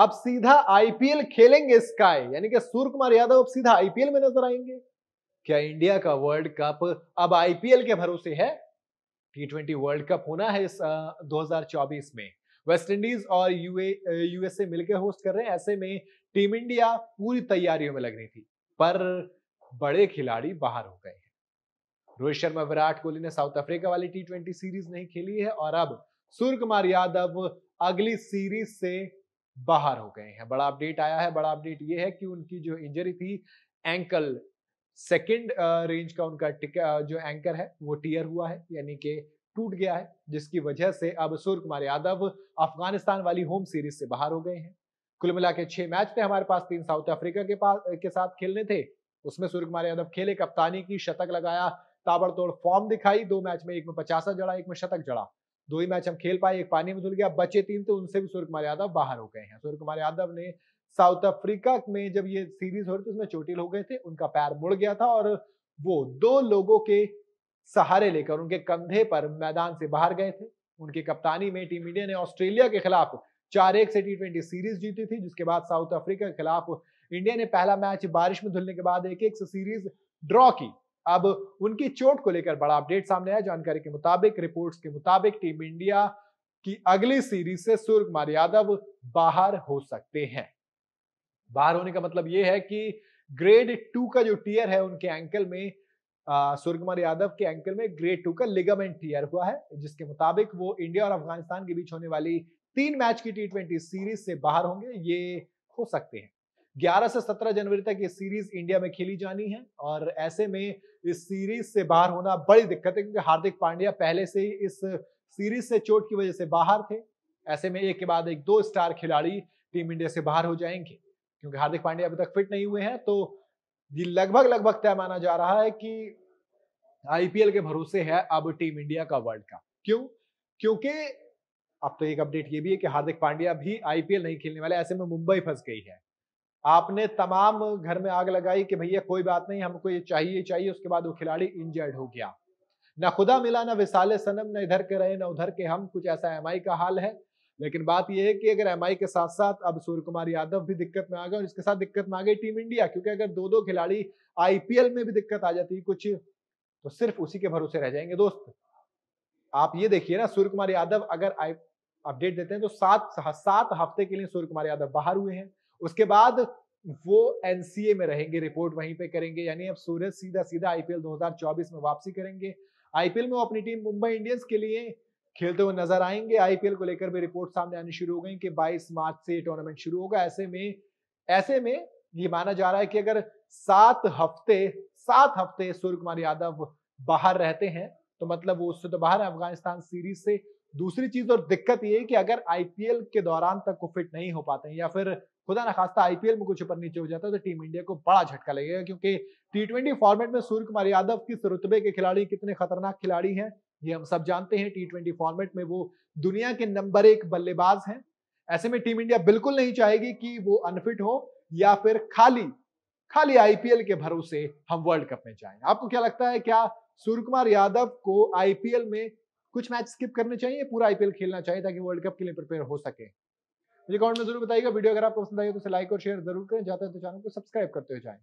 अब सीधा आईपीएल खेलेंगे स्काई यानी कि सूर्य कुमार यादव अब सीधा आईपीएल में नजर आएंगे क्या इंडिया का वर्ल्ड कप अब आईपीएल के भरोसे है टी ट्वेंटी वर्ल्ड कप होना है इस uh, 2024 में वेस्ट इंडीज और यूए यूएसए मिलकर होस्ट कर रहे हैं ऐसे में टीम इंडिया पूरी तैयारियों में लगनी थी पर बड़े खिलाड़ी बाहर हो गए हैं रोहित शर्मा विराट कोहली ने साउथ अफ्रीका वाली टी सीरीज नहीं खेली है और अब सूर्य कुमार यादव अगली सीरीज से बाहर हो गए हैं बड़ा अपडेट आया है बड़ा अपडेट ये है कि उनकी जो इंजरी थी एंकल सेकेंड रेंज का उनका जो एंकर है वो टीयर हुआ है यानी कि टूट गया है जिसकी वजह से अब सूर्य कुमार यादव अफगानिस्तान वाली होम सीरीज से बाहर हो गए हैं कुल मिला के छह मैच थे हमारे पास तीन साउथ अफ्रीका के पास के साथ खेलने थे उसमें सूर्य कुमार यादव खेले कप्तानी की शतक लगाया ताबड़तोड़ फॉर्म दिखाई दो मैच में एक में पचासा जड़ा एक में शतक जड़ा दो ही मैच हम खेल पाए एक पानी में धुल गया बचे तीन तो उनसे भी सूर्य कुमार यादव बाहर हो गए हैं सूर्य कुमार यादव ने साउथ अफ्रीका में जब ये सीरीज हो रही थी उसमें चोटिल हो गए थे उनका पैर मुड़ गया था और वो दो लोगों के सहारे लेकर उनके कंधे पर मैदान से बाहर गए थे उनकी कप्तानी में टीम इंडिया ने ऑस्ट्रेलिया के खिलाफ चार एक से टी ट्वेंटी सीरीज जीती थी जिसके बाद साउथ अफ्रीका के खिलाफ इंडिया ने पहला मैच बारिश में धुलने के बाद एक एक से सीरीज ड्रॉ की अब उनकी चोट को लेकर बड़ा अपडेट सामने आया जानकारी के मुताबिक रिपोर्ट्स के मुताबिक टीम इंडिया की अगली सीरीज से सूर्य कुमार यादव बाहर हो सकते हैं बाहर होने का मतलब यह है कि ग्रेड टू का जो टीयर है उनके एंकल में सूर्य कुमार यादव के एंकल में ग्रेड टू का लिगामेंट टीयर हुआ है जिसके मुताबिक वो इंडिया और अफगानिस्तान के बीच होने वाली तीन मैच की टी सीरीज से बाहर होंगे ये हो सकते हैं 11 से 17 जनवरी तक ये सीरीज इंडिया में खेली जानी है और ऐसे में इस सीरीज से बाहर होना बड़ी दिक्कत है क्योंकि हार्दिक पांड्या पहले से ही इस सीरीज से चोट की वजह से बाहर थे ऐसे में एक के बाद एक दो स्टार खिलाड़ी टीम इंडिया से बाहर हो जाएंगे क्योंकि हार्दिक पांड्या अभी तक फिट नहीं हुए हैं तो ये लगभग लगभग तय माना जा रहा है कि आईपीएल के भरोसे है अब टीम इंडिया का वर्ल्ड कप क्यों क्योंकि अब तो एक अपडेट ये भी है कि हार्दिक पांड्या भी आईपीएल नहीं खेलने वाले ऐसे में मुंबई फंस गई है आपने तमाम घर में आग लगाई कि भैया कोई बात नहीं हमको ये चाहिए चाहिए उसके बाद वो खिलाड़ी इंजर्ड हो गया ना खुदा मिला ना विशाले सनम ना इधर के रहे ना उधर के हम कुछ ऐसा एम का हाल है लेकिन बात यह है कि अगर एम के साथ साथ अब सूर्य कुमार यादव भी दिक्कत में आ गए और इसके साथ दिक्कत में आ गई टीम इंडिया क्योंकि अगर दो दो खिलाड़ी आईपीएल में भी दिक्कत आ जाती है कुछ तो सिर्फ उसी के भरोसे रह जाएंगे दोस्त आप ये देखिए ना सूर्य कुमार यादव अगर अपडेट देते हैं तो सात सात हफ्ते के लिए सूर्य कुमार यादव बाहर हुए हैं उसके बाद वो एनसीए में रहेंगे रिपोर्ट वहीं पे करेंगे यानी अब सूरज सीधा सीधा आईपीएल 2024 में वापसी करेंगे आईपीएल में वो अपनी टीम मुंबई इंडियंस के लिए खेलते हुए नजर आएंगे आईपीएल को लेकर भी रिपोर्ट सामने आनी शुरू हो गई कि 22 मार्च से टूर्नामेंट शुरू होगा ऐसे में ऐसे में ये माना जा रहा है कि अगर सात हफ्ते सात हफ्ते सूर्य कुमार यादव बाहर रहते हैं तो मतलब वो उससे तो बाहर है अफगानिस्तान सीरीज से दूसरी चीज और दिक्कत ये है कि अगर आईपीएल के दौरान तक वो फिट नहीं हो पाते हैं या फिर खुदा ना खास्ता आईपीएल में कुछ ऊपर नीचे हो जाता है तो टीम इंडिया को बड़ा झटका लगेगा क्योंकि टी ट्वेंटी फॉर्मेट में सूर्य कुमार यादव किस रुतबे के खिलाड़ी कितने खतरनाक खिलाड़ी हैं ये हम सब जानते हैं टी ट्वेंटी फॉर्मेट में वो दुनिया के नंबर एक बल्लेबाज हैं ऐसे में टीम इंडिया बिल्कुल नहीं चाहेगी कि वो अनफिट हो या फिर खाली खाली आईपीएल के भरोसे हम वर्ल्ड कप में जाएं आपको क्या लगता है क्या सूर्य कुमार यादव को आईपीएल में कुछ मैच स्किप करने चाहिए पूरा आईपीएल खेलना चाहिए ताकि वर्ल्ड कप के लिए प्रिपेयर हो सके मुझे कमेंट में जरूर बताइएगा वीडियो अगर आपको पसंद आए तो लाइक और शेयर जरूर करें जाते हैं तो चैनल को सब्सक्राइब करते हुए जाएं